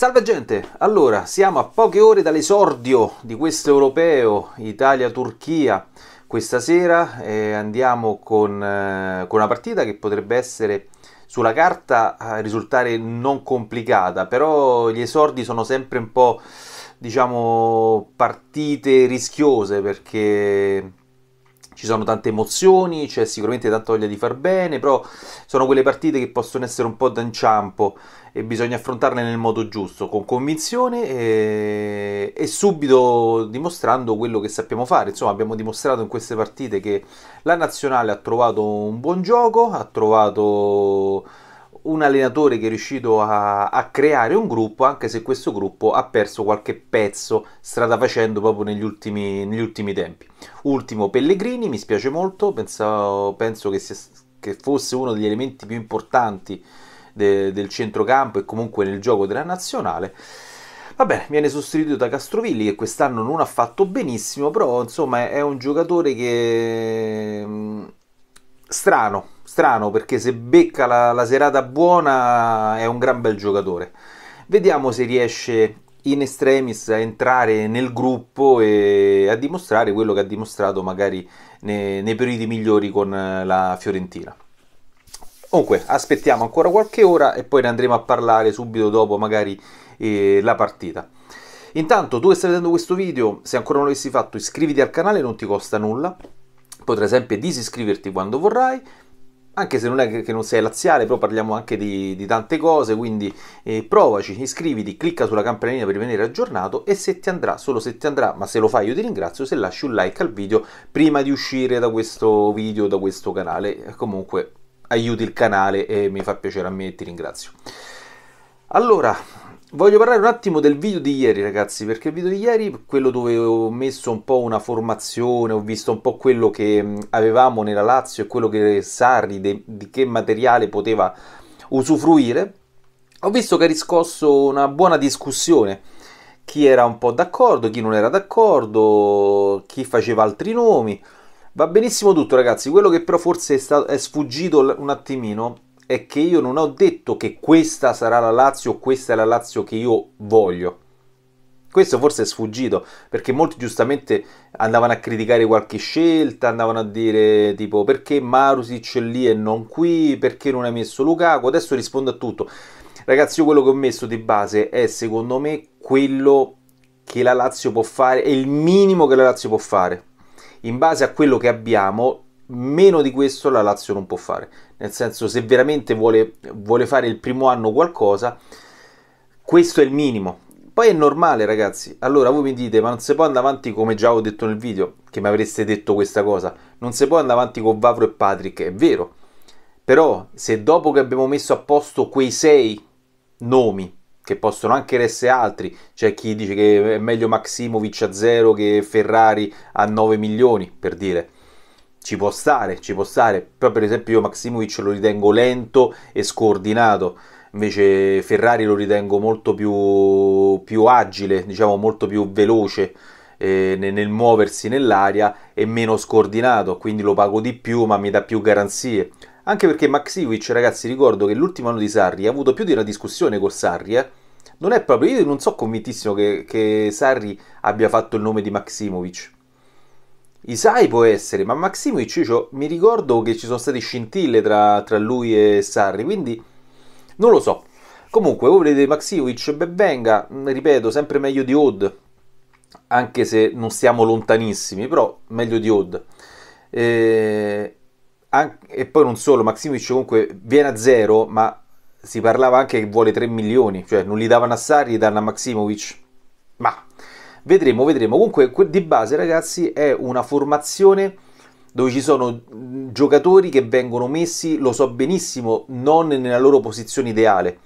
Salve gente, allora siamo a poche ore dall'esordio di questo europeo Italia-Turchia. Questa sera eh, andiamo con, eh, con, una partita che potrebbe essere sulla carta eh, risultare non complicata, però gli esordi sono sempre un po' diciamo partite rischiose perché ci sono tante emozioni, c'è sicuramente tanta voglia di far bene, però sono quelle partite che possono essere un po' d'inciampo e bisogna affrontarle nel modo giusto, con convinzione e, e subito dimostrando quello che sappiamo fare. Insomma, abbiamo dimostrato in queste partite che la nazionale ha trovato un buon gioco, ha trovato un allenatore che è riuscito a, a, creare un gruppo, anche se questo gruppo ha perso qualche pezzo strada facendo proprio negli ultimi, negli ultimi tempi. Ultimo Pellegrini, mi spiace molto, pensavo, penso che, sia, che, fosse uno degli elementi più importanti de, del centrocampo e comunque nel gioco della nazionale. Va bene, viene sostituito da Castrovilli che quest'anno non ha fatto benissimo, però insomma è un giocatore che strano, strano perché se becca la, la serata buona è un gran bel giocatore. Vediamo se riesce in extremis a entrare nel gruppo e a dimostrare quello che ha dimostrato magari nei, nei periodi migliori con eh, la Fiorentina. Comunque, aspettiamo ancora qualche ora e poi ne andremo a parlare subito dopo magari eh, la partita. Intanto, tu che stai vedendo questo video, se ancora non l'avessi fatto, iscriviti al canale, non ti costa nulla potrai sempre disiscriverti quando vorrai anche se non è che non sei laziale, però parliamo anche di, di tante cose, quindi eh, provaci, iscriviti, clicca sulla campanellina per rimanere aggiornato e se ti andrà, solo se ti andrà, ma se lo fai io ti ringrazio, se lasci un like al video prima di uscire da questo video, da questo canale, eh, comunque aiuti il canale e mi fa piacere a me e ti ringrazio. Allora, Voglio parlare un attimo del video di ieri, ragazzi, perché il video di ieri, quello dove ho messo un po' una formazione, ho visto un po' quello che mm, avevamo nella Lazio e quello che Sarri, de, di che materiale poteva usufruire, ho visto che ha riscosso una buona discussione. Chi era un po' d'accordo, chi non era d'accordo, chi faceva altri nomi. Va benissimo tutto, ragazzi. Quello che però forse è, stato, è sfuggito un attimino è che io non ho detto che questa sarà la Lazio, questa è la Lazio che io voglio. Questo forse è sfuggito, perché molti giustamente andavano a criticare qualche scelta, andavano a dire tipo perché Marusic è lì e non qui, perché non hai messo Lukaku, adesso rispondo a tutto. Ragazzi, io quello che ho messo di base è secondo me quello che la Lazio può fare, è il minimo che la Lazio può fare. In base a quello che abbiamo, meno di questo la Lazio non può fare. Nel senso, se veramente vuole, vuole fare il primo anno qualcosa, questo è il minimo. Poi è normale, ragazzi. Allora voi mi dite, ma non si può andare avanti come già ho detto nel video, che mi avreste detto questa cosa. Non si può andare avanti con Vavro e Patrick, è vero. Però se dopo che abbiamo messo a posto quei sei nomi, che possono anche essere altri, c'è chi dice che è meglio Maximovic a zero che Ferrari a 9 milioni, per dire ci può stare, ci può stare, però per esempio io Maximovic lo ritengo lento e scordinato, invece Ferrari lo ritengo molto più, più agile, diciamo molto più veloce eh, nel, nel muoversi nell'aria e meno scordinato, quindi lo pago di più ma mi dà più garanzie. Anche perché Maximovic, ragazzi, ricordo che l'ultimo anno di Sarri ha avuto più di una discussione con Sarri, eh? Non è proprio, io non so convintissimo che, che Sarri abbia fatto il nome di Maximovic Isai può essere, ma Maximovic io mi ricordo che ci sono state scintille tra, tra lui e Sarri, quindi non lo so. Comunque, voi vedete Maximovic, ben venga, mm, ripeto, sempre meglio di Odd, anche se non siamo lontanissimi, però meglio di Odd. E, e poi non solo, Maximovic comunque viene a zero, ma si parlava anche che vuole 3 milioni, cioè non li davano a Sarri, li danno a Maximovic. Ma Vedremo, vedremo. Comunque, di base, ragazzi, è una formazione dove ci sono giocatori che vengono messi, lo so benissimo, non nella loro posizione ideale.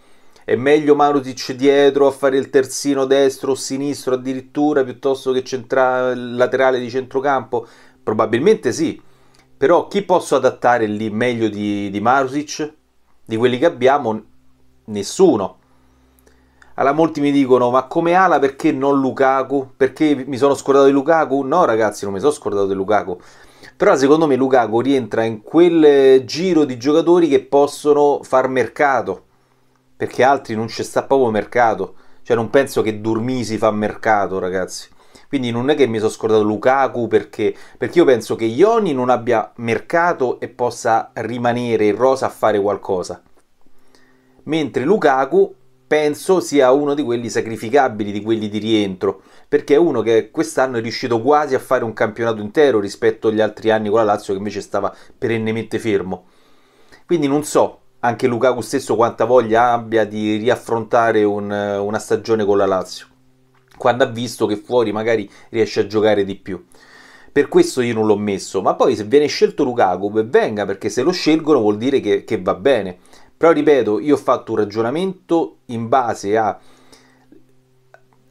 È meglio Marutic dietro a fare il terzino destro o sinistro addirittura piuttosto che centra- laterale di centrocampo? Probabilmente sì, però chi posso adattare lì meglio di, di Marutic? Di quelli che abbiamo? Nessuno. Allora molti mi dicono, ma come ala perché non Lukaku? Perché mi sono scordato di Lukaku? No ragazzi, non mi sono scordato di Lukaku. Però secondo me Lukaku rientra in quel giro di giocatori che possono far mercato. Perché altri non c'è sta proprio mercato. Cioè non penso che Durmisi fa mercato ragazzi. Quindi non è che mi sono scordato Lukaku perché, perché io penso che Ioni non abbia mercato e possa rimanere in rosa a fare qualcosa. Mentre Lukaku penso sia uno di quelli sacrificabili, di quelli di rientro, perché è uno che quest'anno è riuscito quasi a fare un campionato intero rispetto agli altri anni con la Lazio che invece stava perennemente fermo. Quindi non so anche Lukaku stesso quanta voglia abbia di riaffrontare un, una stagione con la Lazio, quando ha visto che fuori magari riesce a giocare di più. Per questo io non l'ho messo, ma poi se viene scelto Lukaku, beh, venga, perché se lo scelgono vuol dire che, che va bene però ripeto, io ho fatto un ragionamento in base a,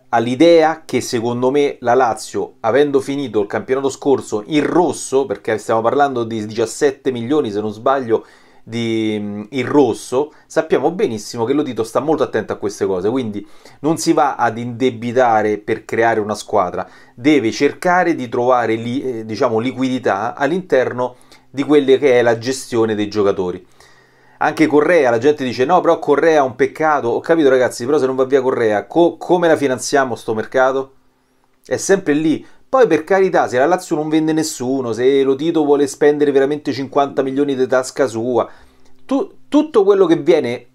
all'idea che secondo me la Lazio, avendo finito il campionato scorso in rosso, perché stiamo parlando di 17 milioni se non sbaglio di, mm, in rosso, sappiamo benissimo che Lodito sta molto attento a queste cose, quindi non si va ad indebitare per creare una squadra, deve cercare di trovare eh, diciamo, liquidità all'interno di quella che è la gestione dei giocatori. Anche Correa, la gente dice no, però Correa è un peccato. Ho capito ragazzi, però se non va via Correa, co come la finanziamo sto mercato? È sempre lì. Poi per carità, se la Lazio non vende nessuno, se lo Tito vuole spendere veramente 50 milioni di tasca sua, tu, tutto quello che viene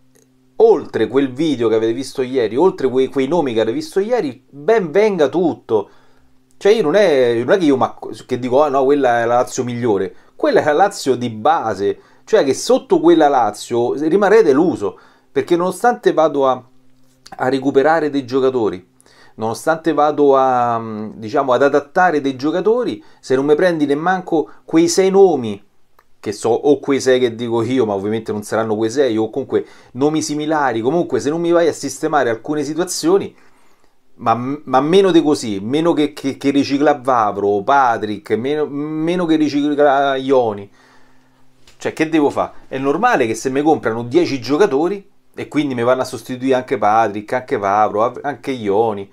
oltre quel video che avete visto ieri, oltre quei, quei nomi che avete visto ieri, ben venga tutto. Cioè io non è, non è che io che dico ah oh, no, quella è la Lazio migliore, quella è la Lazio di base cioè che sotto quella Lazio rimarrei deluso, perché nonostante vado a, a recuperare dei giocatori, nonostante vado a, mm, diciamo, ad adattare dei giocatori, se non mi prendi nemmeno quei sei nomi, che so, o quei sei che dico io, ma ovviamente non saranno quei sei, o comunque nomi similari, comunque se non mi vai a sistemare alcune situazioni, ma, ma meno di così, meno che, che, che ricicla Vavro, Patrick, meno, meno che ricicla Ioni, cioè, che devo fare? È normale che se mi comprano 10 giocatori e quindi mi vanno a sostituire anche Patrick, anche Pavro, anche Ioni,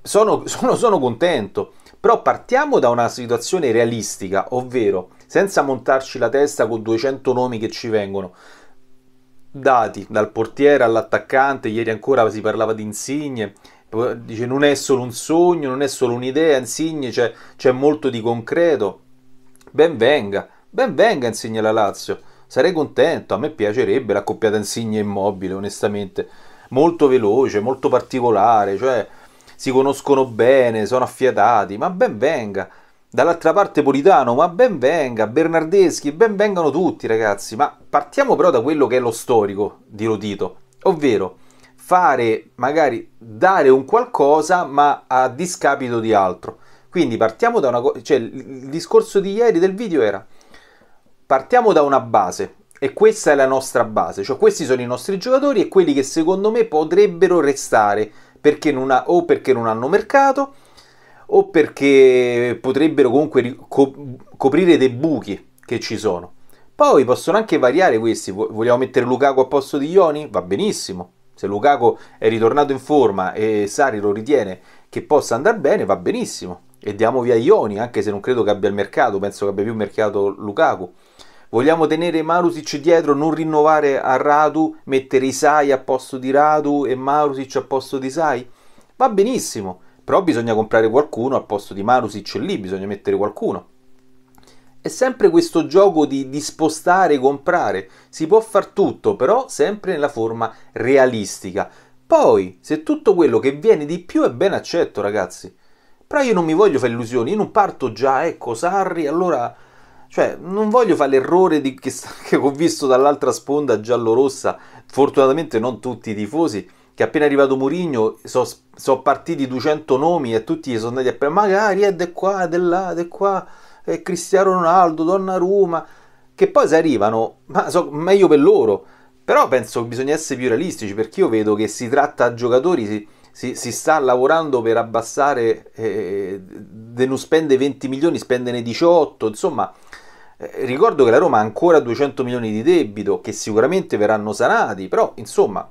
sono, sono, sono contento. Però partiamo da una situazione realistica, ovvero senza montarci la testa con 200 nomi che ci vengono. Dati dal portiere all'attaccante, ieri ancora si parlava di insigne, dice non è solo un sogno, non è solo un'idea, insigne c'è, c'è molto di concreto. Ben venga, Ben venga Insigne alla Lazio, sarei contento, a me piacerebbe l'accoppiata coppiata Insigne Immobile, onestamente. Molto veloce, molto particolare, cioè si conoscono bene, sono affiatati, ma ben venga. Dall'altra parte Politano, ma ben venga, Bernardeschi, ben vengano tutti ragazzi, ma partiamo però da quello che è lo storico di Lotito, ovvero fare, magari dare un qualcosa ma a discapito di altro. Quindi partiamo da una cosa, cioè il discorso di ieri del video era partiamo da una base e questa è la nostra base, cioè questi sono i nostri giocatori e quelli che secondo me potrebbero restare perché non ha, o perché non hanno mercato o perché potrebbero comunque coprire dei buchi che ci sono. Poi possono anche variare questi, vogliamo mettere Lukaku a posto di Ioni? Va benissimo, se Lukaku è ritornato in forma e Sari lo ritiene che possa andare bene, va benissimo. E diamo via Ioni, anche se non credo che abbia il mercato, penso che abbia più mercato Lukaku. Vogliamo tenere Marusic dietro, non rinnovare a Radu, mettere Isai a posto di Radu e Marusic a posto di Isai? Va benissimo, però bisogna comprare qualcuno al posto di Marusic lì, bisogna mettere qualcuno. È sempre questo gioco di, di spostare e comprare. Si può far tutto, però sempre nella forma realistica. Poi, se tutto quello che viene di più è ben accetto, ragazzi. Però io non mi voglio fare illusioni, io non parto già, ecco, Sarri, allora cioè, non voglio fare l'errore di, che, che ho visto dall'altra sponda giallo-rossa, fortunatamente non tutti i tifosi, che appena arrivato Murigno sono so partiti 200 nomi e tutti sono andati a pre- magari è di qua, di là, di qua, è Cristiano Ronaldo, Donna Roma, che poi se arrivano, ma so, meglio per loro. Però penso che bisogna essere più realistici, perché io vedo che si tratta a giocatori, si, si, si sta lavorando per abbassare, eh, non spende 20 milioni, spendene 18, insomma eh, ricordo che la Roma ha ancora 200 milioni di debito che sicuramente verranno sanati, però insomma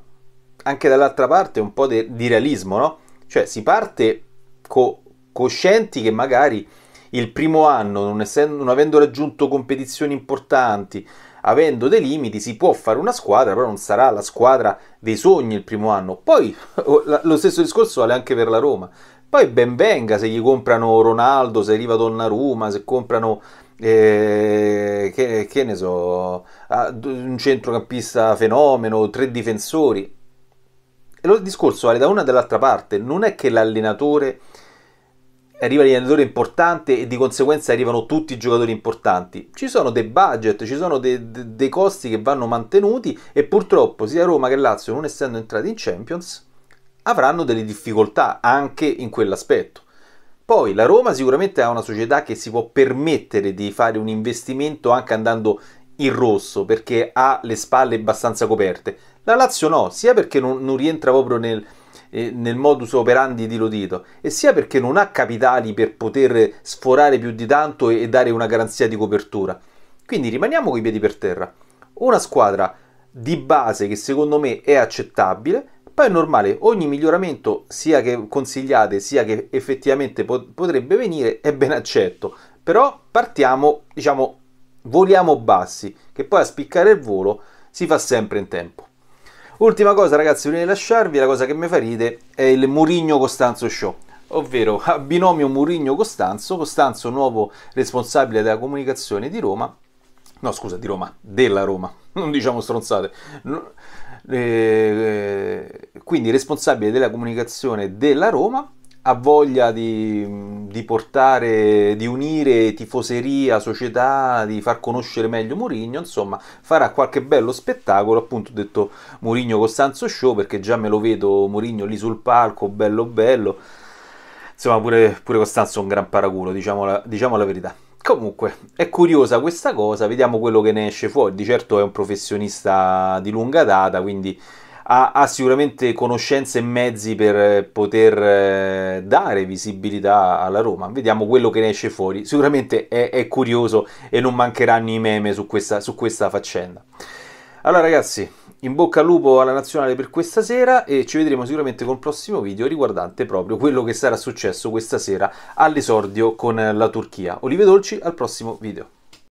anche dall'altra parte un po' de- di realismo, no? Cioè si parte co- coscienti che magari il primo anno, non, essendo, non avendo raggiunto competizioni importanti, avendo dei limiti, si può fare una squadra, però non sarà la squadra dei sogni il primo anno. Poi oh, lo stesso discorso vale anche per la Roma. Poi ben venga se gli comprano Ronaldo, se arriva Donnarumma, se comprano eh, che, che, ne so, un centrocampista fenomeno, tre difensori. E lo discorso vale da una e dall'altra parte, non è che l'allenatore arriva l'allenatore importante e di conseguenza arrivano tutti i giocatori importanti. Ci sono dei budget, ci sono dei, dei, dei costi che vanno mantenuti e purtroppo sia Roma che Lazio non essendo entrati in Champions avranno delle difficoltà anche in quell'aspetto. Poi la Roma sicuramente è una società che si può permettere di fare un investimento anche andando in rosso perché ha le spalle abbastanza coperte. La Lazio no, sia perché non, non rientra proprio nel, eh, nel, modus operandi di Lodito e sia perché non ha capitali per poter sforare più di tanto e, e dare una garanzia di copertura. Quindi rimaniamo con i piedi per terra. Una squadra di base che secondo me è accettabile, poi è normale, ogni miglioramento sia che consigliate sia che effettivamente potrebbe venire è ben accetto, però partiamo, diciamo, voliamo bassi, che poi a spiccare il volo si fa sempre in tempo. Ultima cosa ragazzi, prima di lasciarvi, la cosa che mi fa ride è il Murigno Costanzo Show ovvero a binomio Murigno-Costanzo, Costanzo nuovo responsabile della comunicazione di Roma, no scusa di Roma, della Roma, non diciamo stronzate, eh, eh, quindi responsabile della comunicazione della Roma, ha voglia di, di, portare, di unire tifoseria, società, di far conoscere meglio Mourinho, insomma farà qualche bello spettacolo, appunto detto Mourinho Costanzo Show perché già me lo vedo Mourinho lì sul palco, bello bello, insomma pure, pure Costanzo è un gran paraculo, diciamo la, diciamo la verità. Comunque, è curiosa questa cosa, vediamo quello che ne esce fuori. Di certo è un professionista di lunga data, quindi ha, ha sicuramente conoscenze e mezzi per eh, poter eh, dare visibilità alla Roma. Vediamo quello che ne esce fuori. Sicuramente è, è curioso e non mancheranno i meme su questa, su questa faccenda. Allora, ragazzi, in bocca al lupo alla nazionale per questa sera e ci vedremo sicuramente col prossimo video riguardante proprio quello che sarà successo questa sera all'esordio con la Turchia. Olive Dolci al prossimo video.